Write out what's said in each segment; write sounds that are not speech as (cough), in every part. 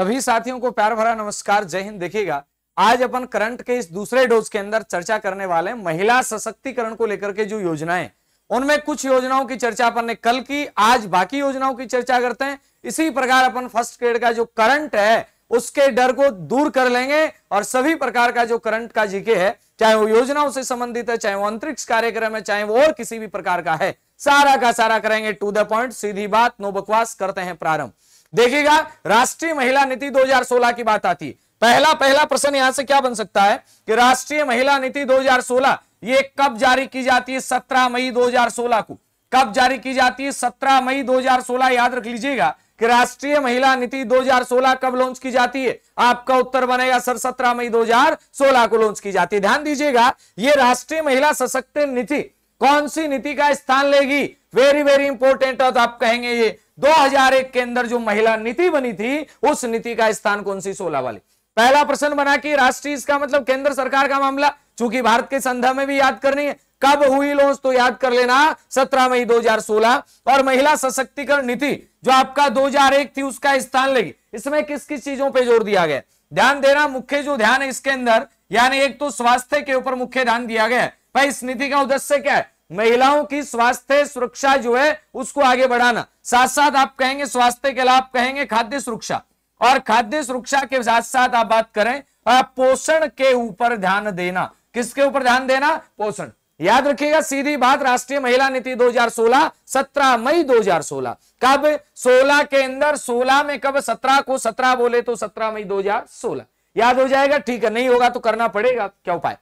सभी साथियों को प्यार भरा नमस्कार जय हिंद देखिएगा आज अपन करंट के इस दूसरे डोज के अंदर चर्चा करने वाले महिला सशक्तिकरण को लेकर के जो योजनाएं उनमें कुछ योजनाओं की चर्चा अपन ने कल की आज बाकी योजनाओं की चर्चा करते हैं इसी प्रकार अपन फर्स्ट ग्रेड का जो करंट है उसके डर को दूर कर लेंगे और सभी प्रकार का जो करंट का जीके है चाहे वो योजनाओं से संबंधित है चाहे वो अंतरिक्ष कार्यक्रम है चाहे वो और किसी भी प्रकार का है सारा का सारा करेंगे टू द पॉइंट सीधी बात नो बकवास करते हैं प्रारंभ देखिएगा राष्ट्रीय महिला नीति 2016 की बात आती है पहला पहला प्रश्न यहां से क्या बन सकता है कि राष्ट्रीय महिला नीति 2016 ये कब जारी की जाती है 17 मई 2016 को कब जारी की जाती है 17 मई 2016 याद रख लीजिएगा कि राष्ट्रीय महिला नीति 2016 कब लॉन्च की जाती है आपका उत्तर बनेगा सर 17 मई 2016 को लॉन्च की जाती है ध्यान दीजिएगा ये राष्ट्रीय महिला सशक्त नीति कौन सी नीति का स्थान लेगी वेरी वेरी इंपॉर्टेंट है तो आप कहेंगे ये 2001 के अंदर जो महिला नीति बनी थी उस नीति का स्थान कौन सी सोलह वाली पहला प्रश्न बना कि राष्ट्रीय इसका मतलब केंद्र सरकार का मामला चूंकि भारत के संदर्भ में भी याद करनी है कब हुई लॉन्च तो याद कर लेना 17 मई 2016 और महिला सशक्तिकरण नीति जो आपका 2001 थी उसका स्थान लेगी इसमें किस किस चीजों पे जोर दिया गया ध्यान देना मुख्य जो ध्यान है इसके अंदर यानी एक तो स्वास्थ्य के ऊपर मुख्य ध्यान दिया गया है भाई इस नीति का उद्देश्य क्या है महिलाओं की स्वास्थ्य सुरक्षा जो है उसको आगे बढ़ाना साथ साथ आप कहेंगे स्वास्थ्य के लाभ कहेंगे खाद्य सुरक्षा और खाद्य सुरक्षा के साथ साथ आप बात करें पोषण के ऊपर ध्यान देना किसके ऊपर ध्यान देना पोषण याद रखिएगा सीधी बात राष्ट्रीय महिला नीति 2016 17 मई 2016 कब 16 के अंदर 16 में कब 17 को 17 बोले तो 17 मई 2016 याद हो जाएगा ठीक है नहीं होगा तो करना पड़ेगा क्या उपाय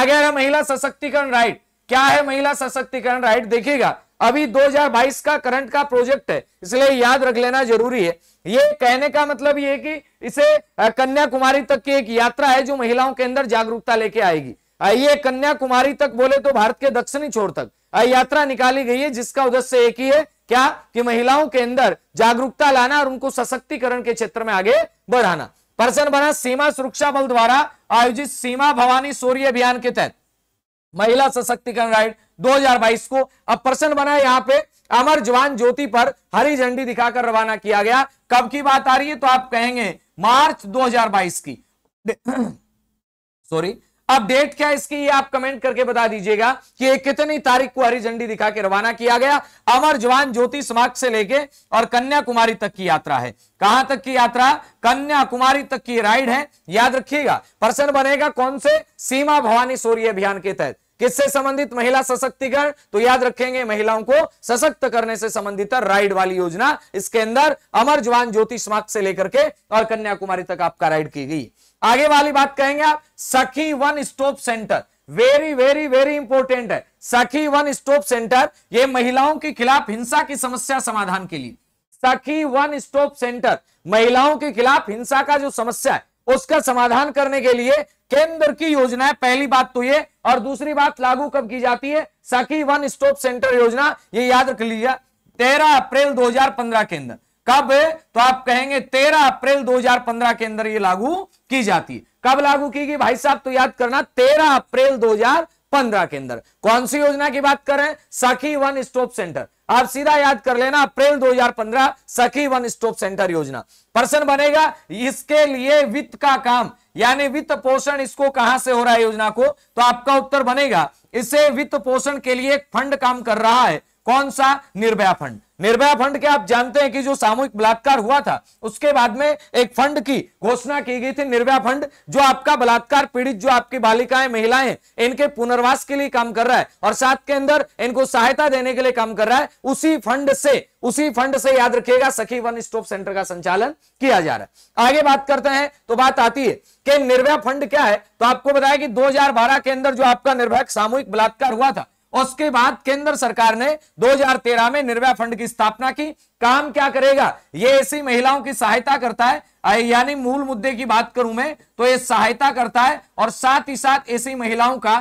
आगे आ रहा महिला सशक्तिकरण राइट क्या है महिला सशक्तिकरण राइट देखिएगा अभी 2022 का करंट का प्रोजेक्ट है इसलिए याद रख लेना जरूरी है ये कहने का मतलब ये कि इसे कन्याकुमारी तक की एक यात्रा है जो महिलाओं के अंदर जागरूकता लेके आएगी ये कन्याकुमारी तक बोले तो भारत के दक्षिणी छोर तक यात्रा निकाली गई है जिसका उद्देश्य एक ही है क्या कि महिलाओं के अंदर जागरूकता लाना और उनको सशक्तिकरण के क्षेत्र में आगे बढ़ाना पर्सन बना सीमा सुरक्षा बल द्वारा आयोजित सीमा भवानी सूर्य अभियान के तहत महिला सशक्तिकरण राइड 2022 को अब प्रश्न बना यहाँ पे अमर जवान ज्योति पर हरी झंडी दिखाकर रवाना किया गया कब की बात आ रही है तो आप कहेंगे मार्च 2022 की सॉरी (clears throat) अब डेट क्या इसकी ये आप कमेंट करके बता दीजिएगा कि कितनी तारीख को हरी झंडी दिखा के रवाना किया गया अमर जवान ज्योति समाज से लेके और कन्याकुमारी तक की यात्रा है कहां तक की यात्रा कन्याकुमारी तक की राइड है याद रखिएगा प्रश्न बनेगा कौन से सीमा भवानी सूर्य अभियान के तहत किससे संबंधित महिला सशक्तिकरण तो याद रखेंगे महिलाओं को सशक्त करने से संबंधित राइड वाली योजना इसके अंदर अमर जवान ज्योति समाप्त से लेकर के और कन्याकुमारी तक आपका राइड की गई आगे वाली बात कहेंगे आप Sakhi one stop centre very very very important है सखी वन स्टॉप सेंटर ये महिलाओं के खिलाफ हिंसा की समस्या समाधान के लिए सखी वन स्टॉप सेंटर महिलाओं के खिलाफ हिंसा का जो समस्या है उसका समाधान करने के लिए केंद्र की योजना है पहली बात तो ये और दूसरी बात लागू कब की जाती है सखी वन स्टॉप सेंटर योजना ये याद रख लीजिए तेरह अप्रैल 2015 के अंदर कब तो आप कहेंगे तेरह अप्रैल 2015 के अंदर ये लागू की जाती है कब लागू की गई भाई साहब तो याद करना तेरह अप्रैल पंद्रह के अंदर कौन सी योजना की बात करें सखी वन स्टॉप सेंटर आप सीधा याद कर लेना अप्रैल 2015 सखी वन स्टॉप सेंटर योजना पर्सन बनेगा इसके लिए वित्त का काम यानी वित्त पोषण इसको कहां से हो रहा है योजना को तो आपका उत्तर बनेगा इसे वित्त पोषण के लिए एक फंड काम कर रहा है कौन सा निर्भया फंड निर्भया फंड के आप जानते हैं कि जो सामूहिक बलात्कार हुआ था उसके बाद में एक फंड की घोषणा की गई थी निर्भया फंड जो आपका बलात्कार पीड़ित जो आपकी बालिकाएं महिलाएं इनके पुनर्वास के लिए काम कर रहा है और साथ के अंदर इनको सहायता देने के लिए काम कर रहा है उसी फंड से उसी फंड से याद रखिएगा सखी वन स्टॉप सेंटर का संचालन किया जा रहा है आगे बात करते हैं तो बात आती है कि निर्भया फंड क्या है तो आपको बताया कि दो के अंदर जो आपका निर्भय सामूहिक बलात्कार हुआ था उसके बाद केंद्र सरकार ने 2013 में निर्भया फंड की स्थापना की काम क्या करेगा ये ऐसी महिलाओं की सहायता करता है यानी मूल मुद्दे की बात करूं मैं तो ये सहायता करता है और साथ ही साथ ऐसी महिलाओं का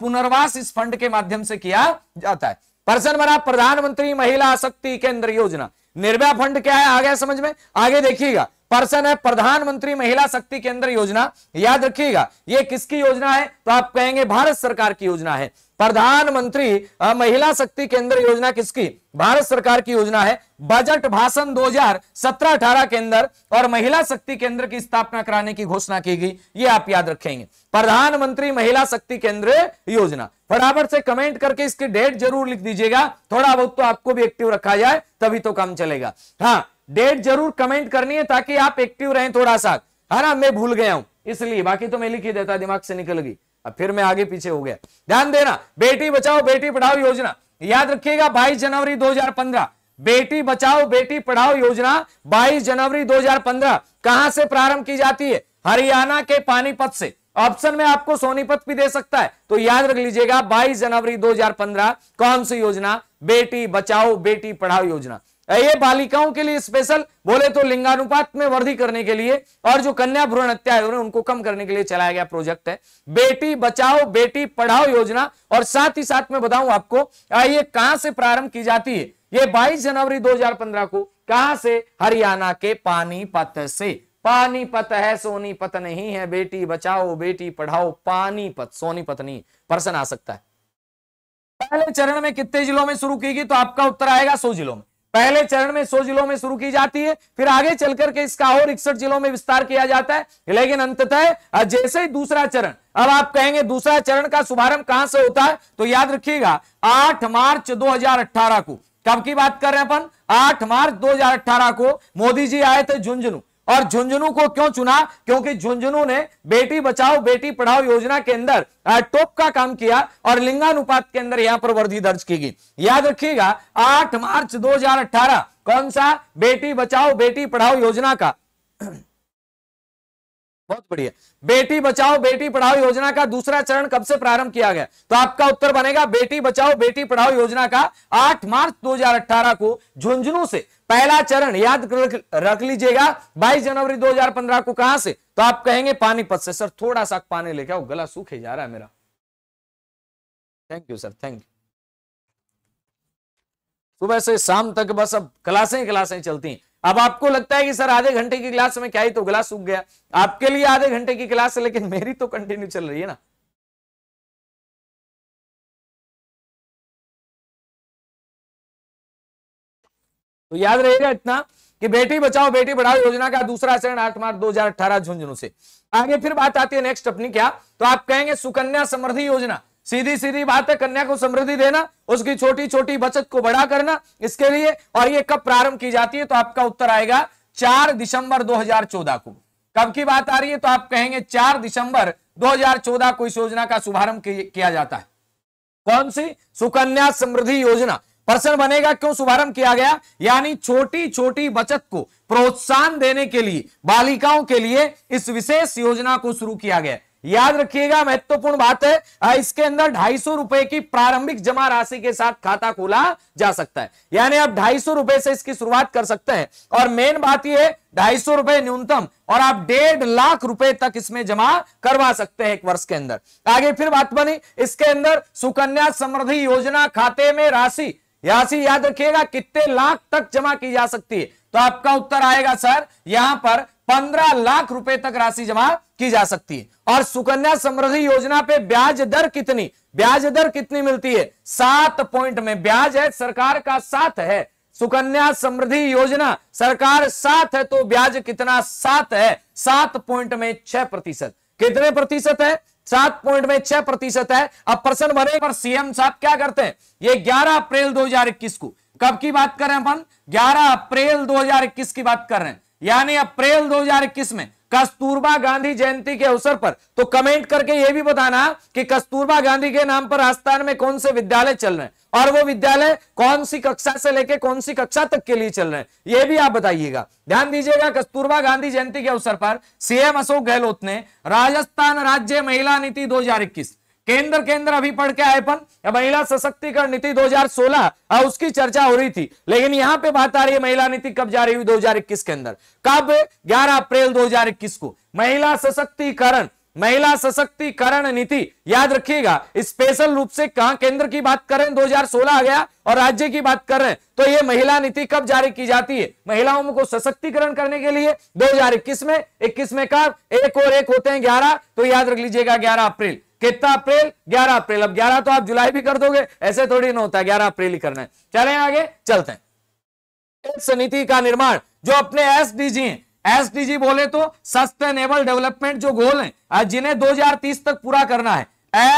पुनर्वास इस फंड के माध्यम से किया जाता है पर्सन बना प्रधानमंत्री महिला शक्ति केंद्र योजना निर्भया फंड क्या है आ गया समझ में आगे देखिएगा पर्सन है प्रधानमंत्री महिला शक्ति केंद्र योजना याद रखिएगा ये किसकी योजना है तो आप कहेंगे भारत सरकार की योजना है प्रधानमंत्री महिला शक्ति केंद्र योजना किसकी भारत सरकार की योजना है बजट भाषण 2017-18 के अंदर और महिला शक्ति केंद्र की स्थापना कराने की घोषणा की गई ये आप याद रखेंगे प्रधानमंत्री महिला शक्ति केंद्र योजना फटाफट से कमेंट करके इसकी डेट जरूर लिख दीजिएगा थोड़ा बहुत तो आपको भी एक्टिव रखा जाए तभी तो काम चलेगा हाँ डेट जरूर कमेंट करनी है ताकि आप एक्टिव रहें थोड़ा सा है हाँ ना मैं भूल गया हूं इसलिए बाकी तो मैं लिख ही देता दिमाग से निकल गई अब फिर मैं आगे पीछे हो गया ध्यान देना बेटी बचाओ बेटी पढ़ाओ योजना याद रखिएगा बाईस जनवरी 2015 बेटी बचाओ बेटी पढ़ाओ योजना बाईस जनवरी 2015 कहां से प्रारंभ की जाती है हरियाणा के पानीपत से ऑप्शन में आपको सोनीपत भी दे सकता है तो याद रख लीजिएगा 22 जनवरी 2015 कौन सी योजना बेटी बचाओ बेटी पढ़ाओ योजना ये बालिकाओं के लिए स्पेशल बोले तो लिंगानुपात में वृद्धि करने के लिए और जो कन्या भ्रूण हत्या है उनको कम करने के लिए चलाया गया प्रोजेक्ट है बेटी बचाओ बेटी पढ़ाओ योजना और साथ ही साथ में बताऊं आपको ये कहां से प्रारंभ की जाती है ये 22 जनवरी 2015 को कहां से हरियाणा के पानीपत से पानीपत है सोनीपत नहीं है बेटी बचाओ बेटी पढ़ाओ पानीपत सोनीपत नहीं प्रश्न आ सकता है पहले चरण में कितने जिलों में शुरू की गई तो आपका उत्तर आएगा सौ जिलों में पहले चरण में 100 जिलों में शुरू की जाती है फिर आगे चलकर के इसका और इकसठ जिलों में विस्तार किया जाता है लेकिन अंततः जैसे ही दूसरा चरण अब आप कहेंगे दूसरा चरण का शुभारंभ कहां से होता है तो याद रखिएगा 8 मार्च 2018 को कब की बात कर रहे हैं अपन 8 मार्च 2018 को मोदी जी आए थे झुंझुनू और झुंझुनू को क्यों चुना क्योंकि झुंझुनू ने बेटी बचाओ बेटी पढ़ाओ योजना के अंदर टॉप का काम किया और लिंगानुपात के अंदर यहां पर वृद्धि दर्ज की गई याद रखिएगा 8 मार्च 2018 कौन सा बेटी बचाओ बेटी पढ़ाओ योजना का बहुत बढ़िया बेटी बचाओ बेटी पढ़ाओ योजना का दूसरा चरण कब से प्रारंभ किया गया तो आपका उत्तर बनेगा बेटी बचाओ बेटी पढ़ाओ योजना का 8 मार्च 2018 को झुंझुनू से पहला चरण याद रख लीजिएगा 22 जनवरी 2015 को कहां से तो आप कहेंगे पानीपत से सर थोड़ा सा पानी लेके आओ गला सूखे जा रहा है मेरा thank you sir thank you सुबह से शाम तक बस अब क्लासें क्लासें चलती हैं अब आपको लगता है कि सर आधे घंटे की क्लास में क्या ही तो ग्लास सूख गया आपके लिए आधे घंटे की क्लास है लेकिन मेरी तो कंटिन्यू चल रही है ना तो याद रहेगा इतना कि बेटी बचाओ बेटी बढ़ाओ योजना का दूसरा चरण आठ मार्च 2018 झुंझुनू से आगे फिर बात आती है नेक्स्ट अपनी क्या तो आप कहेंगे सुकन्या समृद्धि योजना सीधी सीधी बात है कन्या को समृद्धि देना उसकी छोटी छोटी बचत को बड़ा करना इसके लिए और ये कब प्रारंभ की जाती है तो आपका उत्तर आएगा चार दिसंबर 2014 को कब की बात आ रही है तो आप कहेंगे चार दिसंबर 2014 को इस योजना का शुभारंभ किया जाता है कौन सी सुकन्या समृद्धि योजना प्रश्न बनेगा क्यों शुभारंभ किया गया यानी छोटी छोटी बचत को प्रोत्साहन देने के लिए बालिकाओं के लिए इस विशेष योजना को शुरू किया गया याद रखिएगा महत्वपूर्ण बात है इसके अंदर ढाई सौ रुपए की प्रारंभिक जमा राशि के साथ खाता खोला जा सकता है यानी आप ढाई सौ रुपए से इसकी शुरुआत कर सकते हैं और मेन बात यह ढाई सौ रुपए न्यूनतम और आप डेढ़ लाख रुपए तक इसमें जमा करवा सकते हैं एक वर्ष के अंदर आगे फिर बात बनी इसके अंदर सुकन्या समृद्धि योजना खाते में राशि राशि याद रखिएगा कितने लाख तक जमा की जा सकती है तो आपका उत्तर आएगा सर यहां पर पंद्रह लाख रुपए तक राशि जमा की जा सकती है और सुकन्या समृद्धि योजना पे ब्याज दर कितनी ब्याज दर कितनी मिलती है सात पॉइंट में ब्याज है सरकार का सात है सुकन्या समृद्धि योजना सरकार सात है तो ब्याज कितना सात है सात पॉइंट में छह प्रतिशत कितने प्रतिशत है सात पॉइंट में छह प्रतिशत है अब प्रश्न बने पर सीएम साहब क्या करते हैं ये ग्यारह अप्रैल दो को कब की बात कर रहे हैं अपन ग्यारह अप्रैल दो की बात कर रहे हैं यानी अप्रैल 2021 में कस्तूरबा गांधी जयंती के अवसर पर तो कमेंट करके यह भी बताना कि कस्तूरबा गांधी के नाम पर राजस्थान में कौन से विद्यालय चल रहे हैं और वो विद्यालय कौन सी कक्षा से लेकर कौन सी कक्षा तक के लिए चल रहे हैं यह भी आप बताइएगा ध्यान दीजिएगा कस्तूरबा गांधी जयंती के अवसर पर सीएम अशोक गहलोत ने राजस्थान राज्य महिला नीति दो केंद्र केंद्र अभी पढ़ के आए अपन महिला सशक्तिकरण नीति 2016 आ, उसकी चर्चा हो रही थी लेकिन यहाँ पे बात आ रही है महिला नीति कब जारी हुई 2021 के अंदर कब 11 अप्रैल 2021 को महिला सशक्तिकरण महिला सशक्तिकरण नीति याद रखिएगा स्पेशल रूप से कहा केंद्र की बात करें 2016 आ गया और राज्य की बात कर रहे हैं तो ये महिला नीति कब जारी की जाती है महिलाओं को सशक्तिकरण करने के लिए 2021 में 21 में कब एक और एक होते हैं 11 तो याद रख लीजिएगा 11 अप्रैल कितना अप्रैल 11 अप्रैल अब 11 तो आप जुलाई भी कर दोगे ऐसे थोड़ी ना होता है ग्यारह अप्रैल ही करना है चले आगे चलते हैं समिति का निर्माण जो अपने एस एसडीजी हैं एसडीजी बोले तो सस्टेनेबल डेवलपमेंट जो गोल है जिन्हें 2030 तक पूरा करना है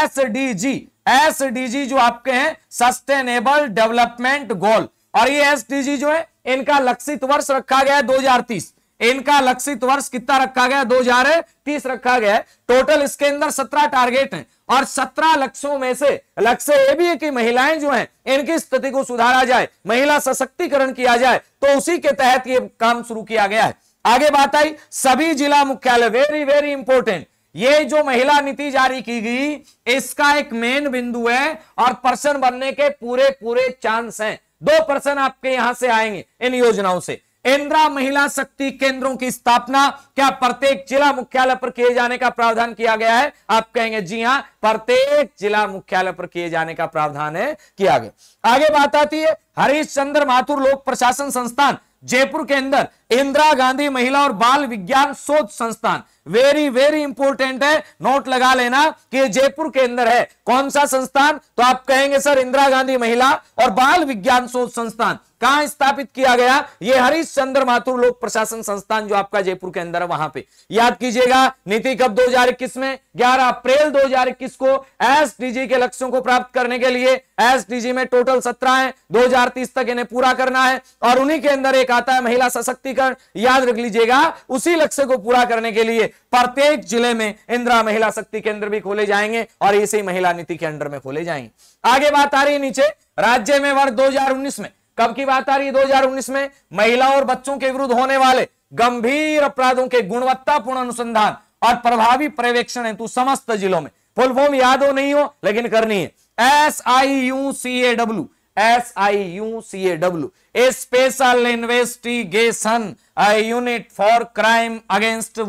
एसडीजी एसडीजी जो आपके हैं सस्टेनेबल डेवलपमेंट गोल और ये एसडीजी जो है इनका लक्षित वर्ष रखा गया है 2030 इनका लक्षित वर्ष कितना रखा गया दो हजार तीस रखा गया है टोटल इसके अंदर सत्रह टारगेट हैं और सत्रह लक्ष्यों में से लक्ष्य ये भी है कि महिलाएं जो हैं इनकी स्थिति को सुधारा जाए महिला सशक्तिकरण किया जाए तो उसी के तहत ये काम शुरू किया गया है आगे बात आई सभी जिला मुख्यालय वेरी वेरी इंपॉर्टेंट ये जो महिला नीति जारी की गई इसका एक मेन बिंदु है और पर्सन बनने के पूरे पूरे चांस हैं दो पर्सन आपके यहां से आएंगे इन योजनाओं से इंदिरा महिला शक्ति केंद्रों की स्थापना क्या प्रत्येक जिला मुख्यालय पर किए जाने का प्रावधान किया गया है आप कहेंगे जी हां प्रत्येक जिला मुख्यालय पर किए जाने का प्रावधान है किया गया आगे बात आती है हरीश चंद्र माथुर लोक प्रशासन संस्थान जयपुर के अंदर इंदिरा गांधी महिला और बाल विज्ञान शोध संस्थान वेरी वेरी इंपॉर्टेंट है नोट लगा लेना कि जयपुर के अंदर है कौन सा संस्थान तो आप कहेंगे सर इंदिरा गांधी महिला और बाल विज्ञान शोध संस्थान कहां स्थापित किया गया यह हरीश चंद्र माथुर लोक प्रशासन संस्थान जो आपका जयपुर के अंदर है वहां पे याद कीजिएगा नीति कब 2021 में 11 अप्रैल 2021 को एसडीजी के लक्ष्यों को प्राप्त करने के लिए एसडीजी में टोटल सत्रह है दो तक इन्हें पूरा करना है और उन्हीं के अंदर एक आता है महिला सशक्ति समीकरण याद रख लीजिएगा उसी लक्ष्य को पूरा करने के लिए प्रत्येक जिले में इंदिरा महिला शक्ति केंद्र भी खोले जाएंगे और इसी महिला नीति के अंडर में खोले जाएंगे आगे बात आ रही है नीचे राज्य में वर्ष दो में कब की बात आ रही है दो में महिला और बच्चों के विरुद्ध होने वाले गंभीर अपराधों के गुणवत्तापूर्ण अनुसंधान और प्रभावी पर्यवेक्षण हेतु समस्त जिलों में फुल फॉर्म याद हो नहीं हो लेकिन करनी है S I U C A W S I U C A W a special investigation, a unit for crime against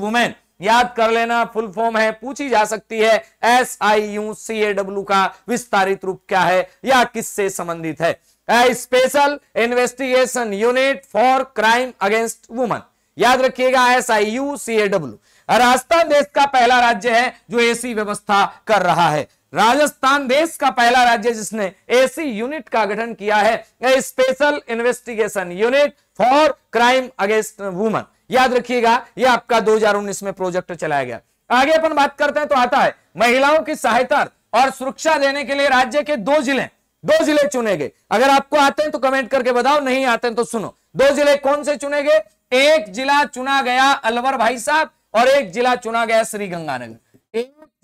याद कर लेना फुल फॉर्म है पूछी जा सकती है S I U C A W का विस्तारित रूप क्या है या किससे संबंधित है special investigation unit for crime against woman याद रखिएगा S I U C A W Rajasthan देश का पहला राज्य है जो ऐसी व्यवस्था कर रहा है राजस्थान देश का पहला राज्य जिसने एसी यूनिट का गठन किया है special investigation unit for crime against woman याद रखिएगा ये आपका 2019 में प्रोजेक्ट चलाया गया आगे अपन बात करते हैं तो आता है महिलाओं की सहायता और सुरक्षा देने के लिए राज्य के दो जिले दो जिले चुने गए अगर आपको आते हैं तो कमेंट करके बताओ नहीं आते हैं तो सुनो दो जिले कौन से चुने गए एक जिला चुना गया अलवर भाई साहब और एक जिला चुना गया श्रीगंगानगर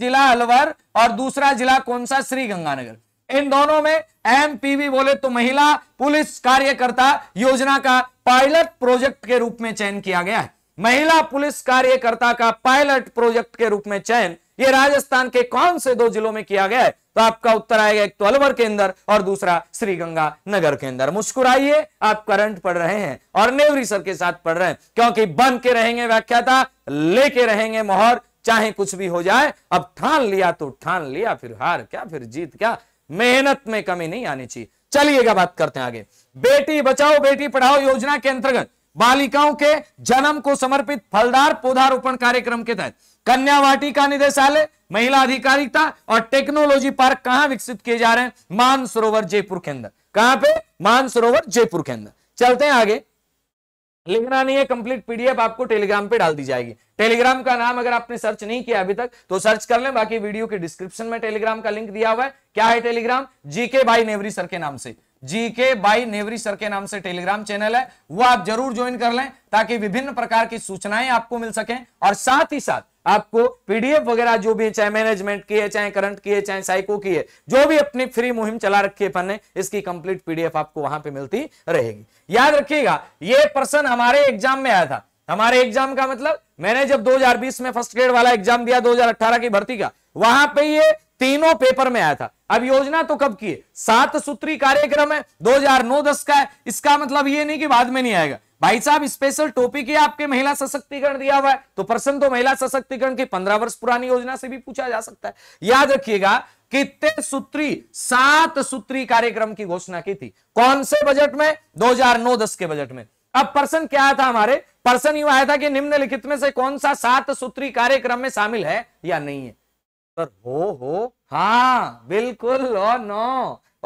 जिला अलवर और दूसरा जिला कौन सा श्री गंगानगर इन दोनों में एम पीवी बोले तो महिला पुलिस कार्यकर्ता योजना का पायलट प्रोजेक्ट के रूप में चयन किया गया है महिला पुलिस कार्यकर्ता का पायलट प्रोजेक्ट के रूप में चयन ये राजस्थान के कौन से दो जिलों में किया गया है तो आपका उत्तर आएगा एक तो अलवर के अंदर और दूसरा श्रीगंगा नगर के अंदर मुस्कुराइए आप करंट पढ़ रहे हैं और नेवरी सर के साथ पढ़ रहे हैं क्योंकि बन के रहेंगे व्याख्याता लेके रहेंगे मोहर चाहे कुछ भी हो जाए अब ठान लिया तो ठान लिया फिर हार क्या फिर जीत क्या मेहनत में कमी नहीं आनी चाहिए चलिएगा बात करते हैं आगे बेटी बचाओ बेटी पढ़ाओ योजना के अंतर्गत बालिकाओं के जन्म को समर्पित फलदार पौधारोपण कार्यक्रम के तहत कन्या का निदेशालय महिला अधिकारिता और टेक्नोलॉजी पार्क कहां विकसित किए जा रहे हैं मानसरोवर जयपुर के अंदर कहां पे मानसरोवर जयपुर के अंदर चलते हैं आगे लिखना नहीं है कंप्लीट पीडीएफ आपको टेलीग्राम पे डाल दी जाएगी टेलीग्राम का नाम अगर आपने सर्च नहीं किया अभी तक तो सर्च कर लें बाकी वीडियो के डिस्क्रिप्शन में टेलीग्राम का लिंक दिया हुआ है क्या है टेलीग्राम जीके बाई नेवरी सर के नाम से जीके बाई नेवरी सर के नाम से टेलीग्राम चैनल है वो आप जरूर ज्वाइन कर लें ताकि विभिन्न प्रकार की सूचनाएं आपको मिल सके और साथ ही साथ आपको पीडीएफ वगैरह जो भी है चाहे मैनेजमेंट की है चाहे करंट की है चाहे साइको की है जो भी अपनी फ्री मुहिम चला रखी है फन ने इसकी कंप्लीट पीडीएफ आपको वहां पे मिलती रहेगी याद रखिएगा ये पर्सन हमारे एग्जाम में आया था हमारे एग्जाम का मतलब मैंने जब 2020 में फर्स्ट ग्रेड वाला एग्जाम दिया 2018 की भर्ती का वहां पे ये तीनों पेपर में आया था अब योजना तो कब की है सात सूत्री कार्यक्रम है 2009-10 का है इसका मतलब ये नहीं कि बाद में नहीं आएगा भाई साहब स्पेशल टॉपिक ही आपके महिला सशक्तिकरण दिया हुआ है तो प्रश्न तो महिला सशक्तिकरण की पंद्रह वर्ष पुरानी योजना से भी पूछा जा सकता है याद रखिएगा कितने सूत्री सात सूत्री कार्यक्रम की घोषणा की थी कौन से बजट में 2009-10 के बजट में अब पर्सन क्या था हमारे पर्सन यू आया था कि निम्नलिखित में से कौन सा सात सूत्री कार्यक्रम में शामिल है या नहीं है पर हो हो हाँ बिल्कुल और नो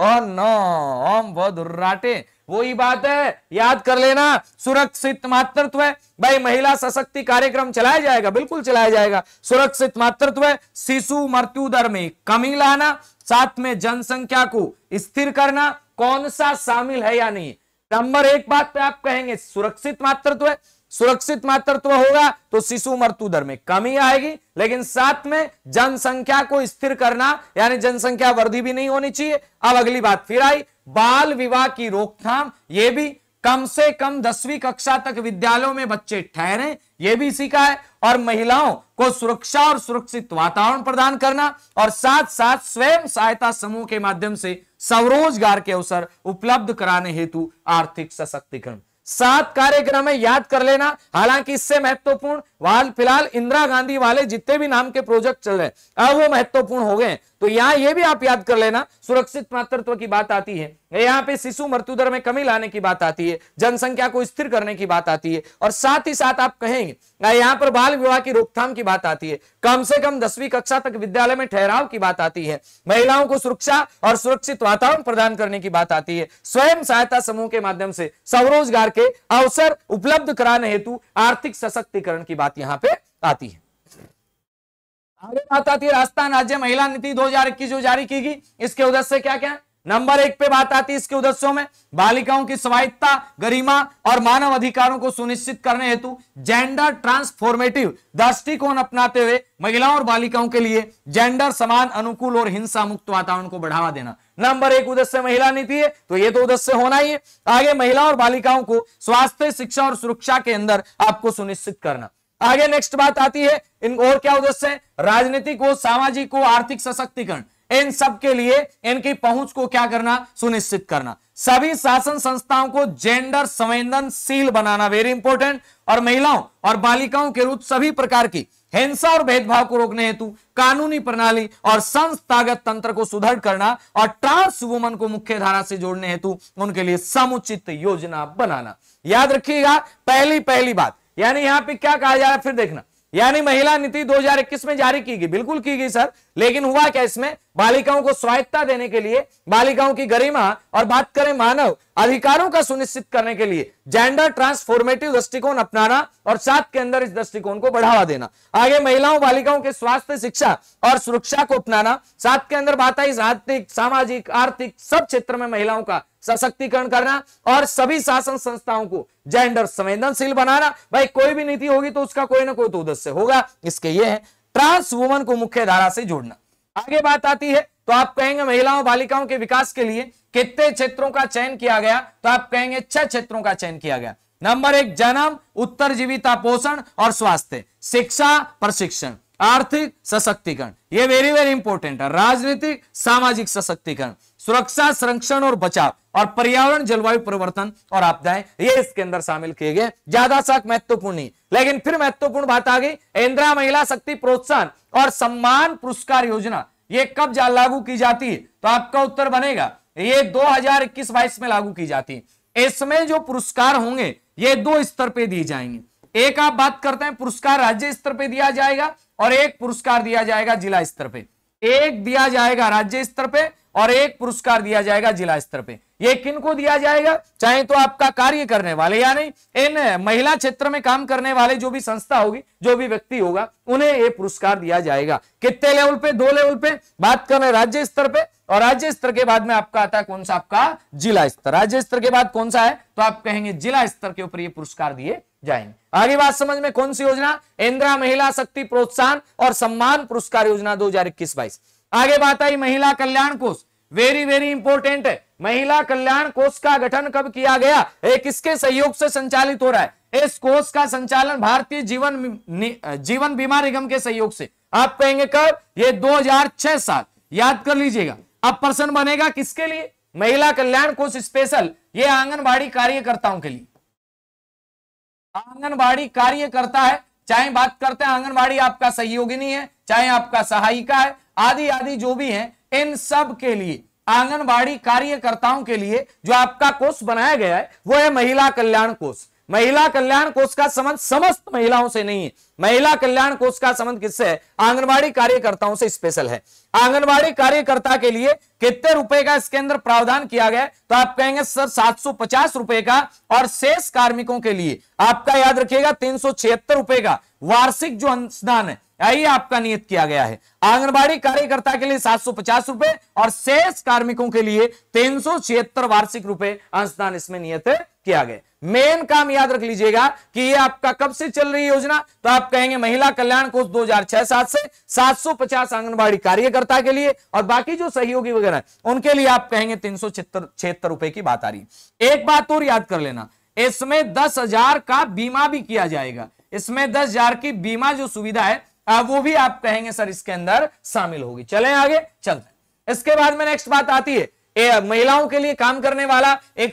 और नौ व दुर्राटे वही बात है याद कर लेना सुरक्षित मातृत्व है भाई महिला सशक्ति कार्यक्रम चलाया जाएगा बिल्कुल चलाया जाएगा सुरक्षित मातृत्व है शिशु मृत्यु दर में कमी लाना साथ में जनसंख्या को स्थिर करना कौन सा शामिल है या नहीं नंबर एक बात पे आप कहेंगे सुरक्षित मातृत्व है सुरक्षित मातृत्व होगा तो शिशु मृत्यु दर में कमी आएगी लेकिन साथ में जनसंख्या को स्थिर करना यानी जनसंख्या वृद्धि भी नहीं होनी चाहिए अब अगली बात फिर आई बाल विवाह की रोकथाम यह भी कम से कम दसवीं कक्षा तक विद्यालयों में बच्चे ठहरे ये भी सीखा है और महिलाओं को सुरक्षा और सुरक्षित वातावरण प्रदान करना और साथ साथ स्वयं सहायता समूह के माध्यम से स्वरोजगार के अवसर उपलब्ध कराने हेतु आर्थिक सशक्तिकरण सात कार्यक्रम है याद कर लेना हालांकि इससे महत्वपूर्ण वाल फिलहाल इंदिरा गांधी वाले जितने भी नाम के प्रोजेक्ट चल रहे हैं अब वो महत्वपूर्ण हो गए तो यहाँ ये भी आप याद कर लेना सुरक्षित मातृत्व की बात आती है यहाँ पे शिशु मृत्यु दर में कमी लाने की बात आती है जनसंख्या को स्थिर करने की बात आती है और साथ ही साथ आप कहेंगे यहां पर बाल विवाह की रोकथाम की बात आती है कम से कम दसवीं कक्षा तक विद्यालय में ठहराव की बात आती है महिलाओं को सुरक्षा और सुरक्षित वातावरण प्रदान करने की बात आती है स्वयं सहायता समूह के माध्यम से स्वरोजगार के अवसर उपलब्ध कराने हेतु आर्थिक सशक्तिकरण की बात बात यहाँ पे आती है आगे बात आती है राजस्थान राज्य महिला नीति दो हजार इक्कीस जो जारी की गई इसके उद्देश्य क्या क्या नंबर एक पे बात आती है इसके उद्देश्यों में बालिकाओं की स्वायत्ता गरिमा और मानव अधिकारों को सुनिश्चित करने हेतु जेंडर ट्रांसफॉर्मेटिव दृष्टिकोण अपनाते हुए महिलाओं और बालिकाओं के लिए जेंडर समान अनुकूल और हिंसा मुक्त वातावरण को बढ़ावा देना नंबर एक उद्देश्य महिला नीति है तो ये तो उद्देश्य होना ही है आगे महिला और बालिकाओं को स्वास्थ्य शिक्षा और सुरक्षा के अंदर आपको सुनिश्चित करना आगे नेक्स्ट बात आती है इन और क्या उद्देश्य है राजनीतिक और सामाजिक और आर्थिक सशक्तिकरण इन सब के लिए इनकी पहुंच को क्या करना सुनिश्चित करना सभी शासन संस्थाओं को जेंडर संवेदनशील बनाना वेरी इंपॉर्टेंट और महिलाओं और बालिकाओं के रूप सभी प्रकार की हिंसा और भेदभाव को रोकने हेतु कानूनी प्रणाली और संस्थागत तंत्र को सुदृढ़ करना और ट्रांस वुमन को मुख्य धारा से जोड़ने हेतु उनके लिए समुचित योजना बनाना याद रखिएगा पहली पहली बात यानी यहां पे क्या कहा जा रहा है फिर देखना यानी महिला नीति 2021 में जारी की गई बिल्कुल की गई सर लेकिन हुआ क्या इसमें बालिकाओं को स्वायत्ता देने के लिए बालिकाओं की गरिमा और बात करें मानव अधिकारों का सुनिश्चित करने के लिए जेंडर ट्रांसफॉर्मेटिव दृष्टिकोण अपनाना और साथ के अंदर इस दृष्टिकोण को बढ़ावा देना आगे महिलाओं बालिकाओं के स्वास्थ्य शिक्षा और सुरक्षा को अपनाना साथ के अंदर बात आई आर्थिक सामाजिक आर्थिक सब क्षेत्र में महिलाओं का सशक्तिकरण करना और सभी शासन संस्थाओं को जेंडर संवेदनशील बनाना भाई कोई भी नीति होगी तो उसका कोई ना कोई तो उद्देश्य होगा इसके ये है ट्रांस वुमन को मुख्य धारा से जोड़ना आगे बात आती है तो आप कहेंगे महिलाओं बालिकाओं के विकास के लिए कितने क्षेत्रों का चयन किया गया तो आप कहेंगे छह क्षेत्रों का चयन किया गया नंबर एक जन्म उत्तर जीविता पोषण और स्वास्थ्य शिक्षा प्रशिक्षण आर्थिक सशक्तिकरण ये वेरी वेरी इंपॉर्टेंट है राजनीतिक सामाजिक सशक्तिकरण सुरक्षा संरक्षण और बचाव और पर्यावरण जलवायु परिवर्तन और आपदाएं ये इसके अंदर शामिल किए गए ज्यादा सा महत्वपूर्ण नहीं लेकिन फिर महत्वपूर्ण बात आ गई इंदिरा महिला शक्ति प्रोत्साहन और सम्मान पुरस्कार योजना ये कब लागू की जाती है तो आपका उत्तर बनेगा ये दो हजार इक्कीस बाईस में लागू की जाती है इसमें जो पुरस्कार होंगे ये दो स्तर पे दिए जाएंगे एक आप बात करते हैं पुरस्कार राज्य स्तर पे दिया जाएगा और एक पुरस्कार दिया जाएगा जिला स्तर पे एक दिया जाएगा राज्य स्तर पे और एक पुरस्कार दिया जाएगा जिला स्तर पे ये किन को दिया जाएगा चाहे तो आपका कार्य करने वाले नहीं इन महिला क्षेत्र में काम करने वाले जो भी संस्था होगी जो भी व्यक्ति होगा उन्हें ये पुरस्कार दिया जाएगा कितने लेवल पे दो लेवल पे बात कर रहे राज्य स्तर पे और राज्य स्तर के बाद में आपका आता है कौन सा आपका जिला स्तर राज्य स्तर के बाद कौन सा है तो आप कहेंगे जिला स्तर के ऊपर ये पुरस्कार दिए जाएंगे आगे बात समझ में कौन सी योजना इंदिरा महिला शक्ति प्रोत्साहन और सम्मान पुरस्कार योजना दो हजार इक्कीस बाईस आगे बात आई महिला कल्याण कोष वेरी वेरी इंपॉर्टेंट है महिला कल्याण कोष का गठन कब किया गया ये किसके सहयोग से संचालित हो रहा है इस कोष का संचालन भारतीय जीवन जीवन बीमा निगम के सहयोग से आप कहेंगे कब ये 2006 साल याद कर लीजिएगा अब प्रश्न बनेगा किसके लिए महिला कल्याण कोष स्पेशल ये आंगनबाड़ी कार्यकर्ताओं के लिए आंगनबाड़ी कार्यकर्ता है चाहे बात करते हैं आंगनबाड़ी आपका सहयोगिनी है चाहे आपका सहायिका है आदि आदि जो भी है इन सब के लिए आंगनबाड़ी कार्यकर्ताओं के लिए जो आपका कोष बनाया गया है वो है महिला कल्याण कोष महिला कल्याण कोष का संबंध समस्त महिलाओं से नहीं है महिला कल्याण कोष का संबंध किससे है आंगनबाड़ी कार्यकर्ताओं से स्पेशल है आंगनबाड़ी कार्यकर्ता के लिए कितने रुपए का इसके अंदर प्रावधान किया गया तो आप कहेंगे सर सात सौ पचास रुपए का और शेष कार्मिकों के लिए आपका याद रखिएगा तीन सौ छिहत्तर रुपए का वार्षिक जो अंशदान है यही आपका नियत किया गया है आंगनबाड़ी कार्यकर्ता के लिए सात सौ पचास रुपए और शेष कार्मिकों के लिए तीन सौ छिहत्तर वार्षिक रुपए अंशदान इसमें नियत किया गया मेन काम याद रख लीजिएगा कि ये आपका कब से चल रही योजना तो आप कहेंगे महिला कल्याण कोष दो हजार छह सात से सात सौ पचास आंगनबाड़ी कार्यकर्ता के लिए और बाकी जो सहयोगी वगैरह उनके लिए आप कहेंगे तीन सौ छिहत्तर रुपए की बात आ रही है एक बात और याद कर लेना इसमें दस हजार का बीमा भी किया जाएगा इसमें दस हजार की बीमा जो सुविधा है वो भी आप कहेंगे सर इसके अंदर शामिल होगी चले आगे चलते इसके बाद में नेक्स्ट बात आती है ए, महिलाओं के लिए काम करने वाला एक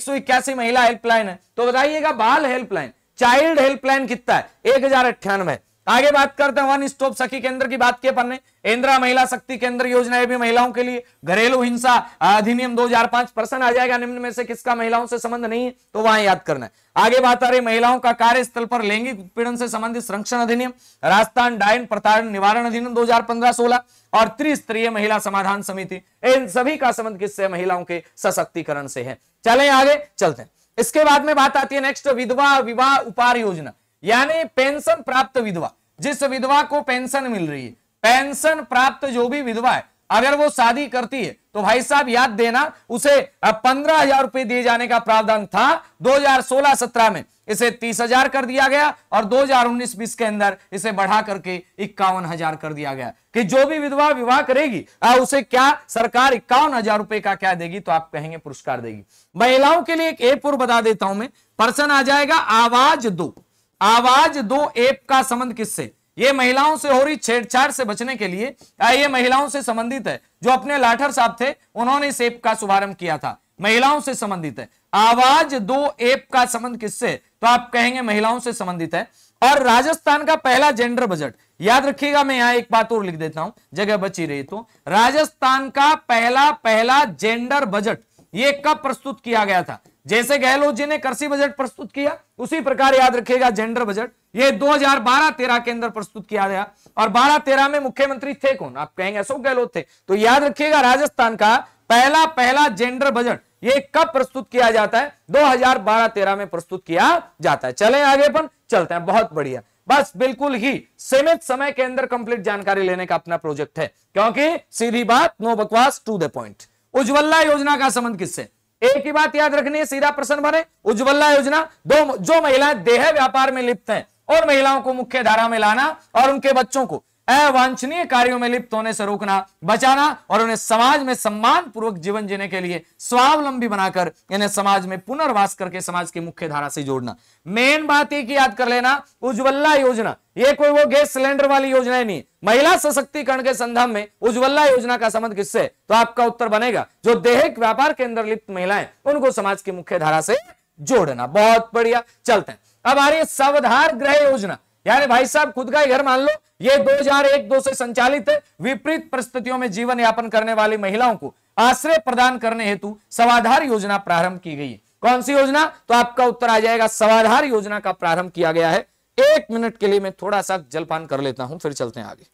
महिला हेल्पलाइन है तो बताइएगा बाल हेल्पलाइन चाइल्ड हेल्पलाइन कितना है एक हजार अट्ठानवे आगे बात करते हैं वन स्टॉप सखी केंद्र की बात के पन्ने इंदिरा महिला शक्ति केंद्र योजना भी महिलाओं के लिए घरेलू हिंसा अधिनियम 2005 प्रश्न आ जाएगा निम्न में से किसका महिलाओं से संबंध नहीं है तो वहां याद करना है आगे बात आ रही महिलाओं का कार्यस्थल पर लैंगिक उत्पीड़न से संबंधित संरक्षण अधिनियम राजस्थान डायन प्रताड़न निवारण अधिनियम दो हजार और त्रिस्तरीय महिला समाधान समिति इन सभी का संबंध किससे महिलाओं के सशक्तिकरण से है चले आगे चलते हैं इसके बाद में बात आती है नेक्स्ट विधवा विवाह उपहार योजना यानी पेंशन प्राप्त विधवा जिस विधवा को पेंशन मिल रही है पेंशन प्राप्त जो भी विधवा है अगर वो शादी करती है तो भाई साहब याद देना उसे पंद्रह हजार रुपए दिए जाने का प्रावधान था 2016-17 में इसे तीस हजार कर दिया गया और 2019-20 के अंदर इसे बढ़ा करके इक्यावन हजार कर दिया गया कि जो भी विधवा विवाह करेगी आ, उसे क्या सरकार इक्यावन हजार रुपए का क्या देगी तो आप कहेंगे पुरस्कार देगी महिलाओं के लिए एक ए पूर्व बता देता हूं मैं पर्सन आ जाएगा आवाज दो आवाज दो ऐप का संबंध किससे ये महिलाओं से हो रही छेड़छाड़ से बचने के लिए ये महिलाओं से संबंधित है जो अपने लाठर साहब थे उन्होंने इस ऐप का शुभारंभ किया था महिलाओं से संबंधित है आवाज दो ऐप का संबंध किससे तो आप कहेंगे महिलाओं से संबंधित है और राजस्थान का पहला जेंडर बजट याद रखिएगा मैं यहां एक बात और लिख देता हूं जगह बची रही तो राजस्थान का पहला पहला जेंडर बजट ये कब प्रस्तुत किया गया था जैसे गहलोत जी ने कृषि बजट प्रस्तुत किया उसी प्रकार याद रखिएगा जेंडर बजट ये 2012-13 के अंदर प्रस्तुत किया गया और 12-13 में मुख्यमंत्री थे कौन आप कहेंगे अशोक गहलोत थे तो याद रखिएगा राजस्थान का पहला पहला जेंडर बजट ये कब प्रस्तुत किया जाता है 2012-13 में प्रस्तुत किया जाता है चले आगे पर चलते हैं बहुत बढ़िया बस बिल्कुल ही सीमित समय के अंदर कंप्लीट जानकारी लेने का अपना प्रोजेक्ट है क्योंकि सीधी बात नो बकवास टू द पॉइंट उज्ज्वला योजना का संबंध किससे एक ही बात याद रखनी है सीधा प्रश्न बने उज्ज्वला योजना दो जो महिलाएं देह व्यापार में लिप्त हैं और महिलाओं को मुख्य धारा में लाना और उनके बच्चों को अवांछनीय कार्यों में लिप्त होने से रोकना बचाना और उन्हें समाज में सम्मान पूर्वक जीवन जीने के लिए स्वावलंबी बनाकर इन्हें समाज में पुनर्वास करके समाज की मुख्य धारा से जोड़ना मेन बात एक याद कर लेना उज्ज्वला योजना ये कोई वो गैस सिलेंडर वाली योजना ही नहीं महिला सशक्तिकरण के संदर्भ में उज्ज्वला योजना का संबंध किससे तो आपका उत्तर बनेगा जो देहिक व्यापार के अंदर लिप्त महिलाएं उनको समाज की मुख्य धारा से जोड़ना बहुत बढ़िया चलते हैं अब आ रही है सवधार ग्रह योजना यानी भाई साहब खुद का ही घर मान लो ये 2001 दो से संचालित विपरीत परिस्थितियों में जीवन यापन करने वाली महिलाओं को आश्रय प्रदान करने हेतु सवाधार योजना प्रारंभ की गई है कौन सी योजना तो आपका उत्तर आ जाएगा सवाधार योजना का प्रारंभ किया गया है एक मिनट के लिए मैं थोड़ा सा जलपान कर लेता हूं फिर चलते हैं आगे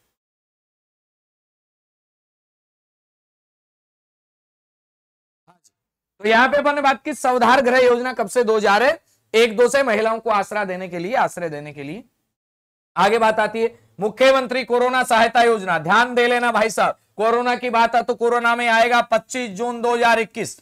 तो यहां पे अपन ने बात की सवधार गृह योजना कब से दो हजार एक दो से महिलाओं को आश्रय देने के लिए आश्रय देने के लिए आगे बात आती है मुख्यमंत्री कोरोना सहायता योजना ध्यान दे लेना भाई साहब कोरोना की बात है तो कोरोना में आएगा 25 जून 2021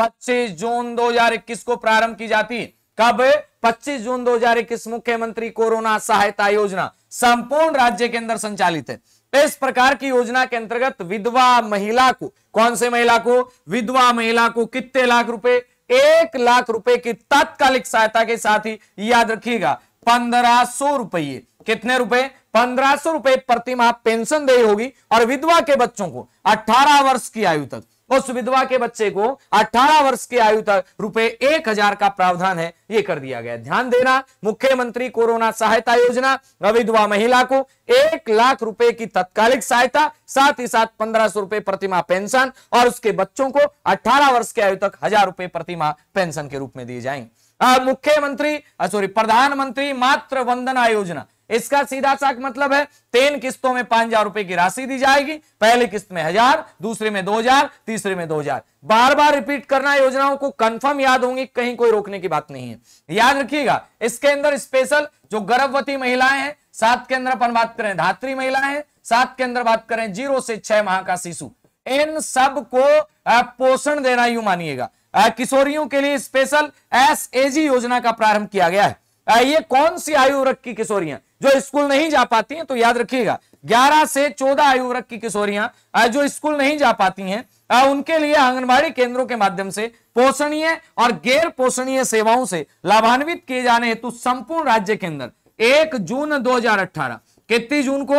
25 जून 2021 को प्रारंभ की जाती है कब 25 जून 2021 मुख्यमंत्री कोरोना सहायता योजना संपूर्ण राज्य के अंदर संचालित है इस प्रकार की योजना के अंतर्गत विधवा महिला को कौन से महिला को विधवा महिला को कितने लाख रुपए एक लाख रुपए की तात्कालिक सहायता के साथ ही याद रखिएगा पंद्रह सौ रुपये कितने रुपए पंद्रह सौ रुपए प्रति माह पेंशन दे होगी और विधवा के बच्चों को अठारह वर्ष की आयु तक उस विधवा के बच्चे को 18 वर्ष की आयु तक रुपए एक हजार का प्रावधान है यह कर दिया गया ध्यान देना मुख्यमंत्री कोरोना सहायता योजना विधवा महिला को एक लाख रुपए की तत्कालिक सहायता साथ ही साथ पंद्रह सौ रुपए प्रतिमा पेंशन और उसके बच्चों को 18 वर्ष की आयु तक हजार रुपए प्रतिमा पेंशन के रूप में दिए जाएंगे मुख्यमंत्री सॉरी प्रधानमंत्री मात्र वंदना योजना इसका सीधा साक मतलब है तीन किस्तों में पांच हजार रुपए की राशि दी जाएगी पहली किस्त में हजार दूसरे में दो हजार तीसरे में दो हजार बार बार रिपीट करना योजनाओं को कंफर्म याद होंगी कहीं कोई रोकने की बात नहीं है याद रखिएगा इसके अंदर स्पेशल जो गर्भवती महिलाएं हैं सात के अंदर अपन बात करें धात्री महिलाएं हैं सात के अंदर बात करें जीरो से छह माह का शिशु इन सब को पोषण देना यू मानिएगा किशोरियों के लिए स्पेशल एस योजना का प्रारंभ किया गया है आ, ये कौन सी आयु वर्ग की किशोरियां जो स्कूल नहीं जा पाती हैं तो याद रखिएगा 11 से 14 आयु वर्ग की किशोरियां जो स्कूल नहीं जा पाती हैं उनके लिए आंगनबाड़ी केंद्रों के माध्यम से पोषणीय और गैर पोषणीय सेवाओं से लाभान्वित किए जाने हेतु संपूर्ण राज्य के अंदर एक जून दो कितनी जून को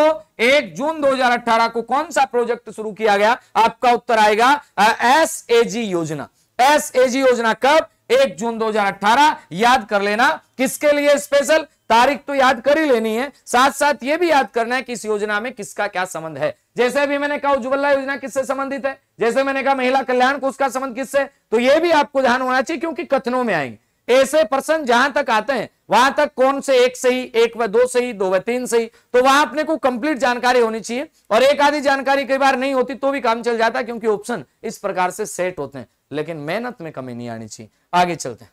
एक जून 2018 को कौन सा प्रोजेक्ट शुरू किया गया आपका उत्तर आएगा एस योजना एस एजी योजना कब एक जून 2018 याद कर लेना किसके लिए स्पेशल तारीख तो याद कर ही लेनी है साथ साथ ये भी याद करना है कि इस योजना में किसका क्या संबंध है जैसे अभी मैंने कहा उज्ज्वला योजना किससे संबंधित है जैसे मैंने कहा महिला कल्याण को उसका संबंध किससे तो ये भी आपको ध्यान होना चाहिए क्योंकि कथनों में आएंगे ऐसे पर्सन जहां तक आते हैं वहां तक कौन से एक सही एक व दो सही दो व तीन सही तो वहां अपने को कंप्लीट जानकारी होनी चाहिए और एक आधी जानकारी कई बार नहीं होती तो भी काम चल जाता है क्योंकि ऑप्शन इस प्रकार से सेट होते हैं लेकिन मेहनत में कमी नहीं आनी चाहिए आगे चलते हैं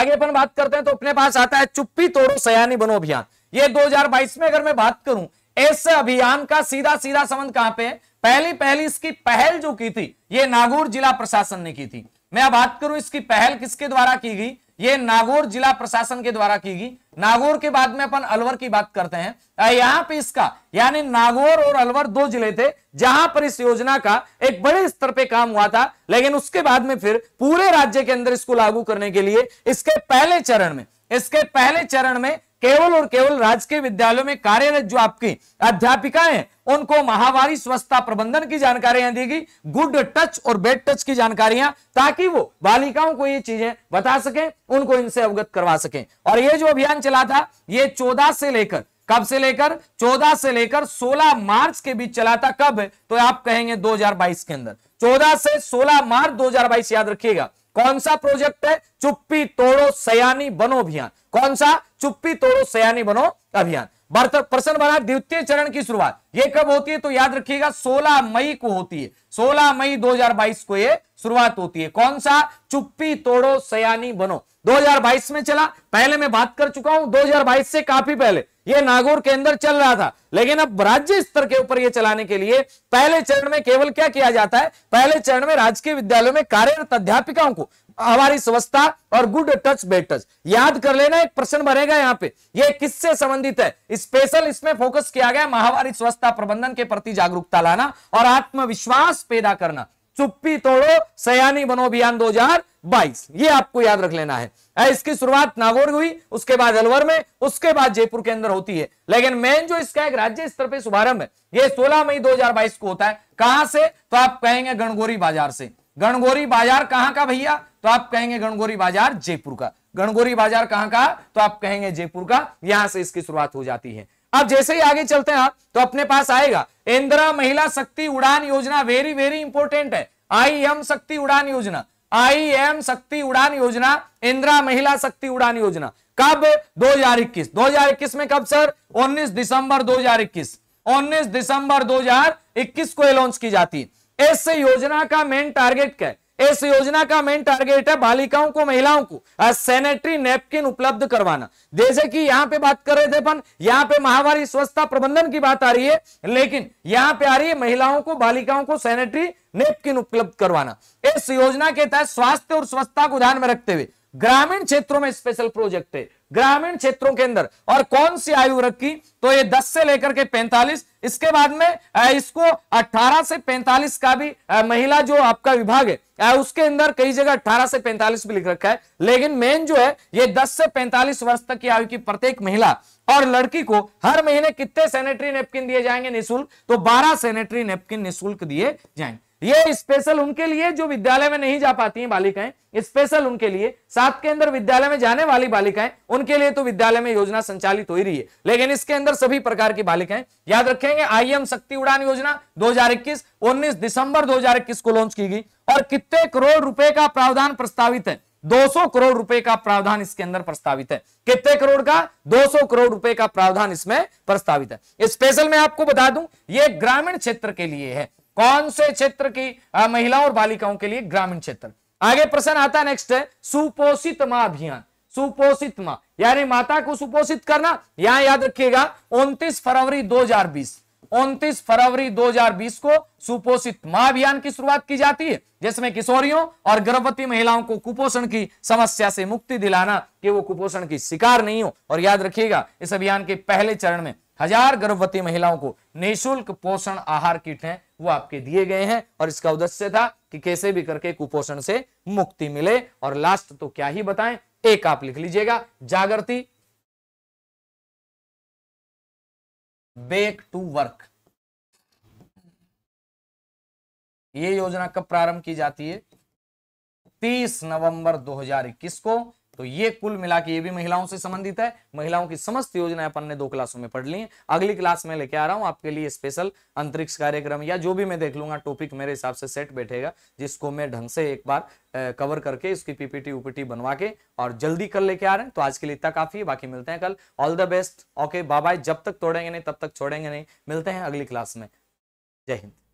आगे अपन बात करते हैं तो अपने पास आता है चुप्पी तोड़ो सयानी बनो अभियान ये 2022 में अगर मैं बात करूं इस अभियान का सीधा सीधा संबंध कहां पे है पहली पहली इसकी पहल जो की थी ये नागौर जिला प्रशासन ने की थी मैं बात करूं इसकी पहल किसके द्वारा की गई ये नागौर जिला प्रशासन के द्वारा की गई नागौर के बाद में अपन अलवर की बात करते हैं यहां पे इसका यानी नागौर और अलवर दो जिले थे जहां पर इस योजना का एक बड़े स्तर पे काम हुआ था लेकिन उसके बाद में फिर पूरे राज्य के अंदर इसको लागू करने के लिए इसके पहले चरण में इसके पहले चरण में केवल और केवल राजकीय विद्यालयों में कार्यरत जो आपकी अध्यापिकाएं उनको महावारी स्वच्छता प्रबंधन की जानकारियां देगी गुड टच और बेड टच की जानकारियां ताकि वो बालिकाओं को ये चीजें बता सके उनको इनसे अवगत करवा सके और ये जो अभियान चला था ये चौदह से लेकर कब से लेकर 14 से लेकर 16 मार्च के बीच चला था कब तो आप कहेंगे 2022 के अंदर 14 से 16 मार्च 2022 याद रखिएगा कौन सा प्रोजेक्ट है चुप्पी तोड़ो सयानी बनो अभियान कौन सा चुप्पी तोड़ो सयानी बनो अभियान प्रश्न बना द्वितीय चरण की शुरुआत ये कब होती है तो याद रखिएगा 16 मई को होती है 16 मई 2022 को ये शुरुआत होती है कौन सा चुप्पी तोड़ो सयानी बनो 2022 में चला पहले मैं बात कर चुका हूं 2022 से काफी पहले यह नागौर के अंदर चल रहा था लेकिन अब राज्य स्तर के ऊपर यह चलाने के लिए पहले चरण में केवल क्या किया जाता है पहले चरण में राजकीय विद्यालयों में कार्यरत अध्यापिकाओं को हमारी स्वच्छता और गुड टच बेड टच याद कर लेना एक प्रश्न बनेगा यहाँ पे ये किससे संबंधित है स्पेशल इसमें फोकस किया गया महावारी स्वच्छता प्रबंधन के प्रति जागरूकता लाना और आत्मविश्वास पैदा करना चुप्पी तोड़ो सयानी बनो अभियान 2022 ये आपको याद रख लेना है इसकी शुरुआत नागौर हुई उसके बाद अलवर में उसके बाद जयपुर के अंदर होती है लेकिन मेन जो इसका एक राज्य स्तर पे शुभारंभ है ये 16 मई 2022 को होता है कहां से तो आप कहेंगे गणगोरी बाजार से गणगोरी बाजार कहां का भैया तो आप कहेंगे गणगोरी बाजार जयपुर का गणगोरी बाजार कहां का तो आप कहेंगे जयपुर का यहां से इसकी शुरुआत हो जाती है अब जैसे ही आगे चलते हैं तो अपने पास आएगा इंदिरा महिला शक्ति उड़ान योजना वेरी वेरी इंपॉर्टेंट है आई एम शक्ति उड़ान योजना आई एम शक्ति उड़ान योजना इंदिरा महिला शक्ति उड़ान योजना कब 2021 2021 में कब सर 19 दिसंबर 2021 19 दिसंबर 2021 को लॉन्च की जाती है इस योजना का मेन टारगेट क्या है इस योजना का मेन टारगेट है बालिकाओं को महिलाओं को सैनिटरी नेपकिन उपलब्ध करवाना जैसे कि यहां पे बात कर रहे थे अपन यहां पे महावारी स्वच्छता प्रबंधन की बात आ रही है लेकिन यहां पे आ रही है महिलाओं को बालिकाओं को सैनिटरी नेपकिन उपलब्ध करवाना इस योजना के तहत स्वास्थ्य और स्वच्छता को ध्यान में रखते हुए ग्रामीण क्षेत्रों में स्पेशल प्रोजेक्ट है ग्रामीण क्षेत्रों के अंदर और कौन सी आयु वर्ग की तो ये 10 से लेकर के 45 इसके बाद में इसको 18 से 45 का भी महिला जो आपका विभाग है उसके अंदर कई जगह 18 से 45 भी लिख रखा है लेकिन मेन जो है ये 10 से 45 वर्ष तक की आयु की प्रत्येक महिला और लड़की को हर महीने कितने सैनिटरी नेपकिन दिए जाएंगे निःशुल्क तो बारह सैनिटरी नेपकिन निःशुल्क दिए जाएंगे ये स्पेशल उनके लिए जो विद्यालय में नहीं जा पाती हैं बालिकाएं स्पेशल उनके लिए सात के अंदर विद्यालय में जाने वाली बालिकाएं उनके लिए तो विद्यालय में योजना संचालित हो ही रही है लेकिन इसके अंदर सभी प्रकार की बालिकाएं याद रखेंगे आईएम शक्ति उड़ान योजना 2021 19 दिसंबर 2021 को लॉन्च की गई और कितने करोड़ रुपए का प्रावधान प्रस्तावित है 200 करोड़ रुपए का प्रावधान इसके अंदर प्रस्तावित है कितने करोड़ का 200 करोड़ रुपए का प्रावधान इसमें प्रस्तावित है स्पेशल इस मैं आपको बता दूं ये ग्रामीण क्षेत्र के लिए है कौन से क्षेत्र की महिलाओं और बालिकाओं के लिए ग्रामीण क्षेत्र आगे प्रश्न आता है नेक्स्ट है सुपोषित मां अभियान सुपोषित माँ यानी माता को सुपोषित करना यहां याद रखिएगा 29 फरवरी 2020 29 फरवरी 2020 को सुपोषित मां अभियान की शुरुआत की जाती है जिसमें किशोरियों और गर्भवती महिलाओं को कुपोषण की समस्या से मुक्ति दिलाना कि वो कुपोषण की शिकार नहीं हो और याद रखिएगा इस अभियान के पहले चरण में हजार गर्भवती महिलाओं को निःशुल्क पोषण आहार किट है वो आपके दिए गए हैं और इसका उद्देश्य था कि कैसे भी करके कुपोषण से मुक्ति मिले और लास्ट तो क्या ही बताएं एक आप लिख लीजिएगा जागृति बेक टू वर्क ये योजना कब प्रारंभ की जाती है 30 नवंबर 2021 को तो ये कुल मिला के ये भी महिलाओं से संबंधित है महिलाओं की समस्त योजनाएं अपन ने दो क्लासों में पढ़ ली है अगली क्लास में लेके आ रहा हूं आपके लिए स्पेशल अंतरिक्ष कार्यक्रम या जो भी मैं देख लूंगा टॉपिक मेरे हिसाब से सेट बैठेगा जिसको मैं ढंग से एक बार कवर करके इसकी पीपीटी उपीटी बनवा के और जल्दी कल लेके आ रहे हैं तो आज के लिए इतना काफी है बाकी मिलते हैं कल all the best okay bye जब तक तोड़ेंगे नहीं तब तक छोड़ेंगे नहीं मिलते हैं अगली क्लास में जय हिंद